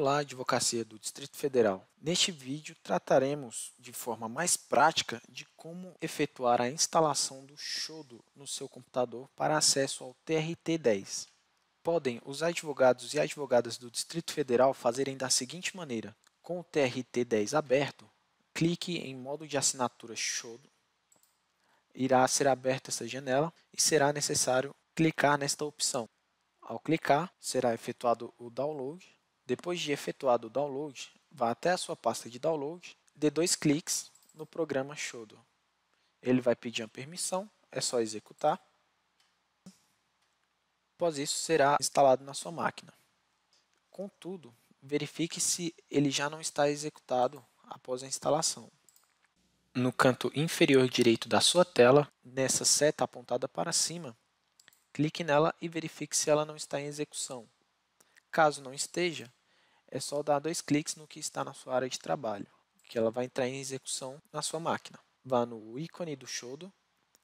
Olá, Advocacia do Distrito Federal. Neste vídeo trataremos de forma mais prática de como efetuar a instalação do Shodo no seu computador para acesso ao TRT10. Podem os advogados e advogadas do Distrito Federal fazerem da seguinte maneira: com o TRT10 aberto, clique em modo de assinatura Shodo. Irá ser aberta essa janela e será necessário clicar nesta opção. Ao clicar, será efetuado o download depois de efetuado o download, vá até a sua pasta de download, dê dois cliques no programa Shodo. Ele vai pedir uma permissão, é só executar. Após isso, será instalado na sua máquina. Contudo, verifique se ele já não está executado após a instalação. No canto inferior direito da sua tela, nessa seta apontada para cima, clique nela e verifique se ela não está em execução. Caso não esteja, é só dar dois cliques no que está na sua área de trabalho, que ela vai entrar em execução na sua máquina. Vá no ícone do Shodo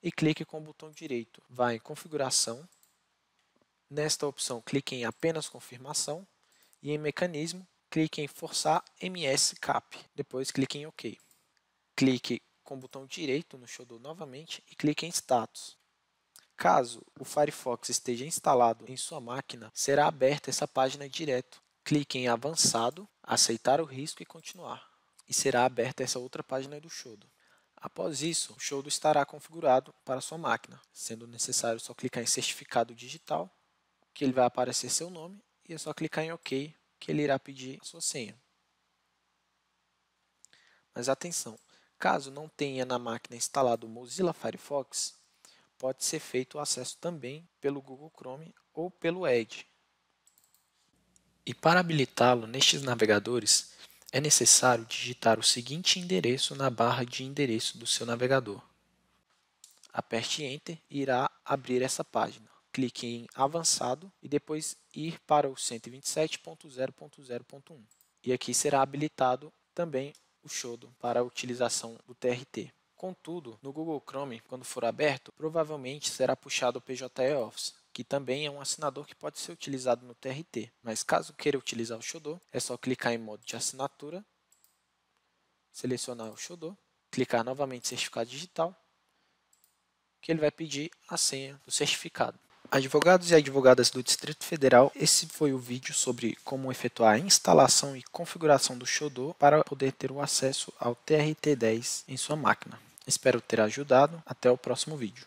e clique com o botão direito. Vá em Configuração. Nesta opção, clique em Apenas Confirmação e em Mecanismo, clique em Forçar MS Cap. Depois clique em OK. Clique com o botão direito no Shodo novamente e clique em Status. Caso o Firefox esteja instalado em sua máquina, será aberta essa página direto clique em avançado, aceitar o risco e continuar. E será aberta essa outra página do Shodo. Após isso, o Shodo estará configurado para sua máquina, sendo necessário só clicar em certificado digital, que ele vai aparecer seu nome, e é só clicar em OK, que ele irá pedir sua senha. Mas atenção, caso não tenha na máquina instalado o Mozilla Firefox, pode ser feito o acesso também pelo Google Chrome ou pelo Edge, e para habilitá-lo nestes navegadores, é necessário digitar o seguinte endereço na barra de endereço do seu navegador. Aperte Enter e irá abrir essa página. Clique em Avançado e depois ir para o 127.0.0.1. E aqui será habilitado também o Shodo para a utilização do TRT. Contudo, no Google Chrome, quando for aberto, provavelmente será puxado o PJE Office, que também é um assinador que pode ser utilizado no TRT. Mas caso queira utilizar o Shodô, é só clicar em modo de assinatura, selecionar o Shodô, clicar novamente em certificado digital, que ele vai pedir a senha do certificado. Advogados e advogadas do Distrito Federal, esse foi o vídeo sobre como efetuar a instalação e configuração do Shodô para poder ter o acesso ao TRT10 em sua máquina. Espero ter ajudado. Até o próximo vídeo.